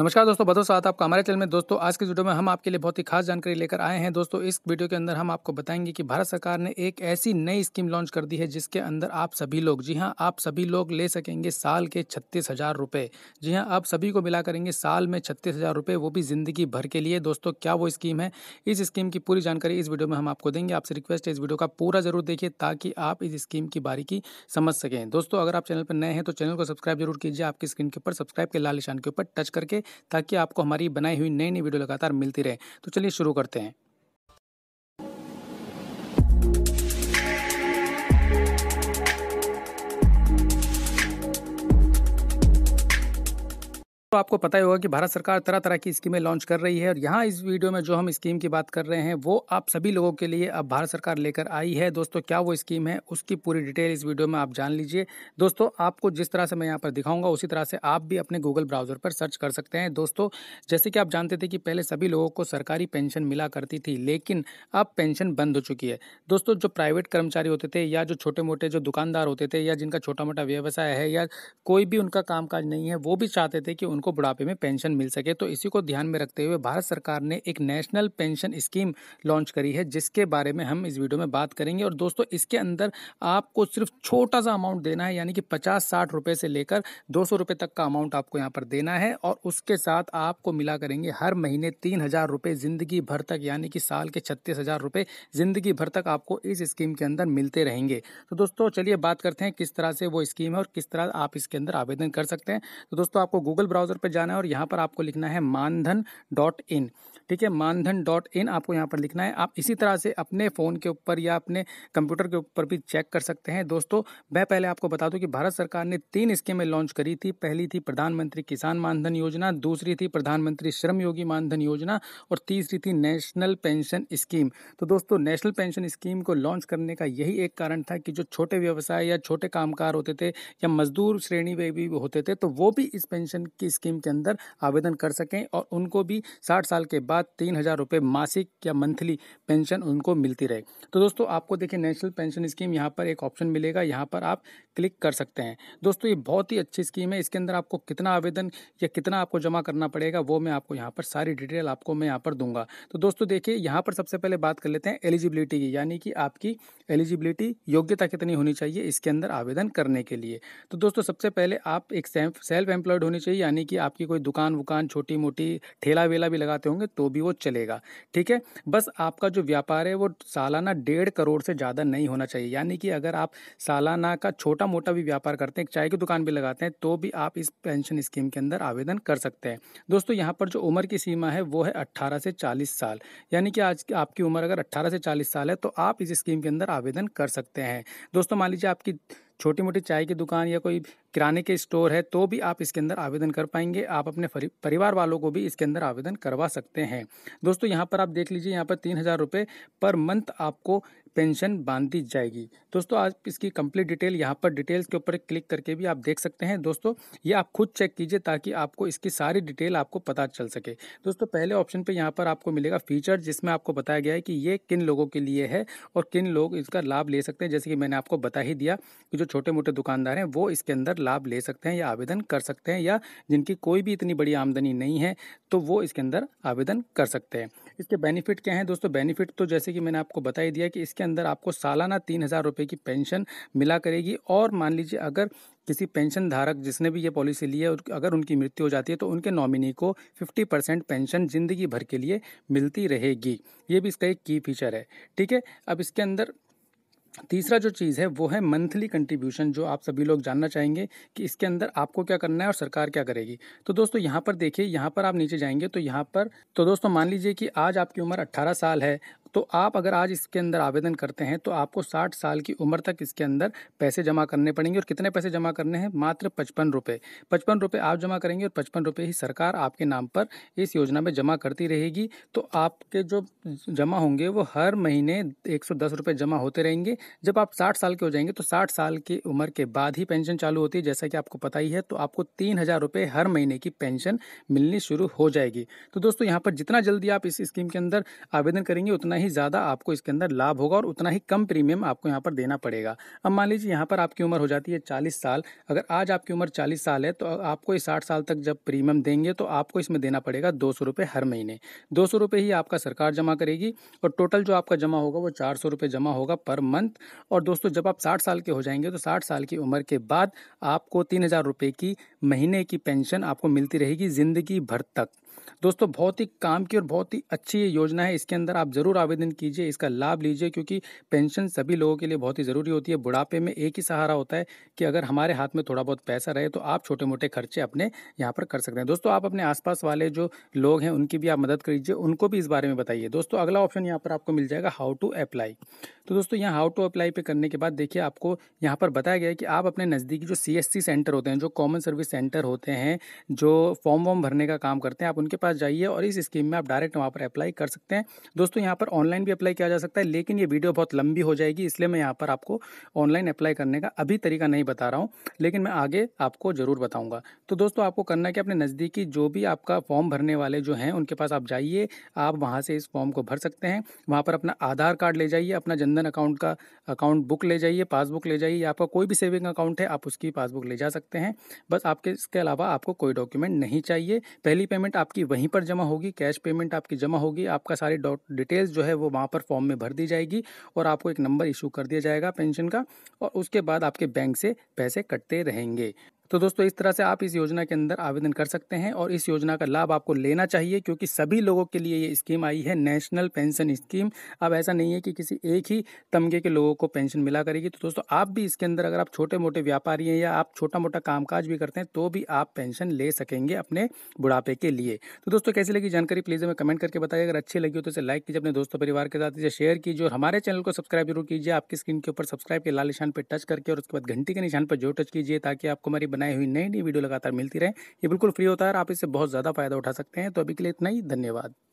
नमस्कार दोस्तों बदल साथ आपका हमारे चैनल में दोस्तों आज के वीडियो में हम आपके लिए बहुत ही खास जानकारी लेकर आए हैं दोस्तों इस वीडियो के अंदर हम आपको बताएंगे कि भारत सरकार ने एक ऐसी नई स्कीम लॉन्च कर दी है जिसके अंदर आप सभी लोग जी हां आप सभी लोग ले सकेंगे साल के छत्तीस हज़ार रुपये जी हाँ आप सभी को मिला करेंगे साल में छत्तीस हज़ार रुपये वो भी ज़िंदगी भर के लिए दोस्तों क्या वो स्कीम है इस स्कीम की पूरी जानकारी इस वीडियो में हम आपको देंगे आपसे रिक्वेस्ट है इस वीडियो का पूरा जरूर देखिए ताकि आप इस स्कीम की बारीकी समझ सकें दोस्तों अगर आप चैनल पर नए हैं तो चैनल को सब्सक्राइब जरूर कीजिए आपकी स्क्रीन के ऊपर सब्सक्राइब के लाल निशान के ऊपर टच करके ताकि आपको हमारी बनाई हुई नई नई वीडियो लगातार मिलती रहे तो चलिए शुरू करते हैं आपको पता ही होगा कि भारत सरकार तरह तरह की स्कीमें लॉन्च कर रही है और यहाँ इस वीडियो में जो हम स्कीम की बात कर रहे हैं वो आप सभी लोगों के लिए अब भारत सरकार लेकर आई है दोस्तों क्या वो स्कीम है उसकी पूरी डिटेल इस वीडियो में आप जान लीजिए दोस्तों आपको जिस तरह से मैं यहाँ पर दिखाऊंगा उसी तरह से आप भी अपने गूगल ब्राउजर पर सर्च कर सकते हैं दोस्तों जैसे कि आप जानते थे कि पहले सभी लोगों को सरकारी पेंशन मिला करती थी लेकिन अब पेंशन बंद हो चुकी है दोस्तों जो प्राइवेट कर्मचारी होते थे या जो छोटे मोटे जो दुकानदार होते थे या जिनका छोटा मोटा व्यवसाय है या कोई भी उनका कामकाज नहीं है वो भी चाहते थे कि उनको को बुढ़ापे में पेंशन मिल सके तो इसी को ध्यान में रखते हुए भारत सरकार ने एक नेशनल पेंशन स्कीम लॉन्च करी है जिसके बारे में हम इस वीडियो में बात करेंगे और दोस्तों इसके अंदर आपको सिर्फ छोटा सा अमाउंट देना है यानी कि पचास साठ रुपये से लेकर दो सौ रुपये तक का अमाउंट आपको यहाँ पर देना है और उसके साथ आपको मिला करेंगे हर महीने तीन हज़ार रुपये ज़िंदगी भर तक यानी कि साल के छत्तीस हज़ार रुपये ज़िंदगी भर तक आपको इस स्कीम के अंदर मिलते रहेंगे तो दोस्तों चलिए बात करते हैं किस तरह से वो स्कीम है और किस तरह आप इसके अंदर आवेदन कर सकते हैं तो दोस्तों आपको गूगल ब्राउज ब्राउज़र पर जाना है और यहाँ पर आपको लिखना है मानधन डॉट इन ठीक है मानधन डॉट इन आपको यहाँ पर लिखना है आप इसी तरह से अपने फ़ोन के ऊपर या अपने कंप्यूटर के ऊपर भी चेक कर सकते हैं दोस्तों मैं पहले आपको बता दूँ कि भारत सरकार ने तीन स्कीमें लॉन्च करी थी पहली थी प्रधानमंत्री किसान मानधन योजना दूसरी थी प्रधानमंत्री श्रम योगी मानधन योजना और तीसरी थी नेशनल पेंशन स्कीम तो दोस्तों नेशनल पेंशन स्कीम को लॉन्च करने का यही एक कारण था कि जो छोटे व्यवसाय या छोटे कामकार होते थे या मजदूर श्रेणी में भी होते थे तो वो भी इस पेंशन की स्कीम के अंदर आवेदन कर सकें और उनको भी साठ साल के बाद तीन हज़ार रुपये मासिक या मंथली पेंशन उनको मिलती रहे तो दोस्तों आपको देखिए नेशनल पेंशन स्कीम यहाँ पर एक ऑप्शन मिलेगा यहाँ पर आप क्लिक कर सकते हैं दोस्तों ये बहुत ही अच्छी स्कीम है इसके अंदर आपको कितना आवेदन या कितना आपको जमा करना पड़ेगा वो मैं आपको यहाँ पर सारी डिटेल आपको मैं यहाँ पर दूंगा तो दोस्तों देखिए यहाँ पर सबसे पहले बात कर लेते हैं एलिजिबिलिटी की यानी कि आपकी एलिजिबिलिटी योग्यता कितनी होनी चाहिए इसके अंदर आवेदन करने के लिए तो दोस्तों सबसे पहले आप एक सेल्फ एम्प्लॉयड होनी चाहिए यानी कि आपकी कोई दुकान वुकान छोटी मोटी ठेला वेला भी लगाते होंगे तो भी वो चलेगा ठीक है बस आपका जो व्यापार है वो सालाना डेढ़ करोड़ से ज़्यादा नहीं होना चाहिए यानी कि अगर आप सालाना का छोटा मोटा भी व्यापार करते हैं चाय की दुकान भी लगाते हैं तो भी आप इस पेंशन स्कीम के अंदर आवेदन कर सकते हैं दोस्तों यहाँ पर जो उम्र की सीमा है वो है अट्ठारह से चालीस साल यानी कि आज आपकी उम्र अगर अट्ठारह से चालीस साल है तो आप इस स्कीम के अंदर आवेदन कर सकते हैं दोस्तों मान लीजिए आपकी छोटी मोटी चाय की दुकान या कोई किराने के स्टोर है तो भी आप इसके अंदर आवेदन कर पाएंगे आप अपने परिवार वालों को भी इसके अंदर आवेदन करवा सकते हैं दोस्तों यहाँ पर आप देख लीजिए यहाँ पर तीन हज़ार रुपये पर मंथ आपको पेंशन बांध दी जाएगी दोस्तों आज इसकी कंप्लीट डिटेल यहाँ पर डिटेल्स के ऊपर क्लिक करके भी आप देख सकते हैं दोस्तों ये आप खुद चेक कीजिए ताकि आपको इसकी सारी डिटेल आपको पता चल सके दोस्तों पहले ऑप्शन पे यहाँ पर आपको मिलेगा फीचर जिसमें आपको बताया गया है कि ये किन लोगों के लिए है और किन लोग इसका लाभ ले सकते हैं जैसे कि मैंने आपको बता ही दिया कि जो छोटे मोटे दुकानदार हैं वो इसके अंदर लाभ ले सकते हैं या आवेदन कर सकते हैं या जिनकी कोई भी इतनी बड़ी आमदनी नहीं है तो वो इसके अंदर आवेदन कर सकते हैं इसके बेनिफिट क्या हैं दोस्तों बेनिफिट तो जैसे कि मैंने आपको बता ही दिया कि इसके इसके अंदर आपको सालाना तीन हज़ार रुपये की पेंशन मिला करेगी और मान लीजिए अगर किसी पेंशन धारक जिसने भी ये पॉलिसी ली है अगर उनकी मृत्यु हो जाती है तो उनके नॉमिनी को 50 परसेंट पेंशन ज़िंदगी भर के लिए मिलती रहेगी ये भी इसका एक की फीचर है ठीक है अब इसके अंदर तीसरा जो चीज़ है वो है मंथली कंट्रीब्यूशन जो आप सभी लोग जानना चाहेंगे कि इसके अंदर आपको क्या करना है और सरकार क्या करेगी तो दोस्तों यहाँ पर देखिए यहाँ पर आप नीचे जाएंगे तो यहाँ पर तो दोस्तों मान लीजिए कि आज आपकी उम्र 18 साल है तो आप अगर आज इसके अंदर आवेदन करते हैं तो आपको साठ साल की उम्र तक इसके अंदर पैसे जमा करने पड़ेंगे और कितने पैसे जमा करने हैं मात्र पचपन रुपये पचपन रुपये आप जमा करेंगे और पचपन रुपये ही सरकार आपके नाम पर इस योजना में जमा करती रहेगी तो आपके जो जमा होंगे वो हर महीने एक सौ दस जमा होते रहेंगे जब आप साठ साल के हो जाएंगे तो साठ साल की उम्र के बाद ही पेंशन चालू होती है जैसा कि आपको पता ही है तो आपको तीन हज़ार हर महीने की पेंशन मिलनी शुरू हो जाएगी तो दोस्तों यहाँ पर जितना जल्दी आप इस स्कीम के अंदर आवेदन करेंगे उतना ही ही ज़्यादा आपको इसके अंदर लाभ होगा और उतना ही कम प्रीमियम आपको यहाँ पर देना पड़ेगा अब मान लीजिए यहाँ पर आपकी उम्र हो जाती है चालीस साल अगर आज आपकी उम्र चालीस साल है तो आपको इस साठ साल तक जब प्रीमियम देंगे तो आपको इसमें देना पड़ेगा दो सौ रुपये हर महीने दो सौ रुपये ही आपका सरकार जमा करेगी और टोटल जो आपका जमा होगा वो चार सौ रुपये जमा होगा पर मंथ और दोस्तों जब आप साठ साल के हो जाएंगे तो साठ साल की उम्र के बाद आपको तीन हज़ार रुपये की महीने की पेंशन आपको मिलती रहेगी ज़िंदगी भर तक दोस्तों बहुत ही काम की और बहुत ही अच्छी ये योजना है इसके अंदर आप ज़रूर आवेदन कीजिए इसका लाभ लीजिए क्योंकि पेंशन सभी लोगों के लिए बहुत ही ज़रूरी होती है बुढ़ापे में एक ही सहारा होता है कि अगर हमारे हाथ में थोड़ा बहुत पैसा रहे तो आप छोटे मोटे खर्चे अपने यहाँ पर कर सकते हैं दोस्तों आप अपने आसपास वाले जो लोग हैं उनकी भी आप मदद करिए उनको भी इस बारे में बताइए दोस्तों अगला ऑप्शन यहाँ पर आपको मिल जाएगा हाउ टू अप्लाई तो दोस्तों यहाँ हाउ टू अप्लाई पे करने के बाद देखिए आपको यहाँ पर बताया गया है कि आप अपने नज़दीकी जो सी सेंटर होते हैं जो कॉमन सर्विस सेंटर होते हैं जो फॉर्म वॉर्म भरने का काम करते हैं आप उनके पास जाइए और इस स्कीम में आप डायरेक्ट वहाँ पर अप्लाई कर सकते हैं दोस्तों यहाँ पर ऑनलाइन भी अप्लाई किया जा सकता है लेकिन ये वीडियो बहुत लंबी हो जाएगी इसलिए मैं यहाँ पर आपको ऑनलाइन अप्लाई करने का अभी तरीका नहीं बता रहा हूँ लेकिन मैं आगे आपको ज़रूर बताऊँगा तो दोस्तों आपको करना कि अपने नज़दीकी जो भी आपका फॉर्म भरने वाले जो हैं उनके पास आप जाइए आप वहाँ से इस फॉर्म को भर सकते हैं वहाँ पर अपना आधार कार्ड ले जाइए अपना जनधन अकाउंट का अकाउंट बुक ले जाइए पासबुक ले जाइए आपका कोई भी सेविंग अकाउंट है आप उसकी पासबुक ले जा सकते हैं बस आपके इसके अलावा आपको कोई डॉक्यूमेंट नहीं चाहिए पहली पेमेंट आपकी वहीं पर जमा होगी कैश पेमेंट आपकी जमा होगी आपका सारी डॉट डिटेल्स जो है वो वहाँ पर फॉर्म में भर दी जाएगी और आपको एक नंबर इशू कर दिया जाएगा पेंशन का और उसके बाद आपके बैंक से पैसे कटते रहेंगे तो दोस्तों इस तरह से आप इस योजना के अंदर आवेदन कर सकते हैं और इस योजना का लाभ आपको लेना चाहिए क्योंकि सभी लोगों के लिए ये स्कीम आई है नेशनल पेंशन स्कीम अब ऐसा नहीं है कि किसी एक ही तमगे के लोगों को पेंशन मिला करेगी तो दोस्तों आप भी इसके अंदर अगर आप छोटे मोटे व्यापारी हैं या आप छोटा मोटा कामकाज भी करते हैं तो भी आप पेंशन ले सकेंगे अपने बुढ़ापे के लिए तो दोस्तों कैसी लगी जानकारी प्लीज़ हमें कमेंट करके बताइए अगर अच्छी लगी हो तो इसे लाइक कीजिए अपने दोस्तों परिवार के साथ इसे शेयर कीजिए और हमारे चैनल को सब्सक्राइब जरूर कीजिए आपकी स्क्रीन के ऊपर सब्सक्राइब के लाल निशान पर टच करके और उसके बाद घंटी के निशान पर जो टच कीजिए ताकि आपको हमारी बनाई हुई नई नई वीडियो लगातार मिलती रहे ये बिल्कुल फ्री होता है आप इससे बहुत ज़्यादा फ़ायदा उठा सकते हैं तो अभी के लिए इतना ही धन्यवाद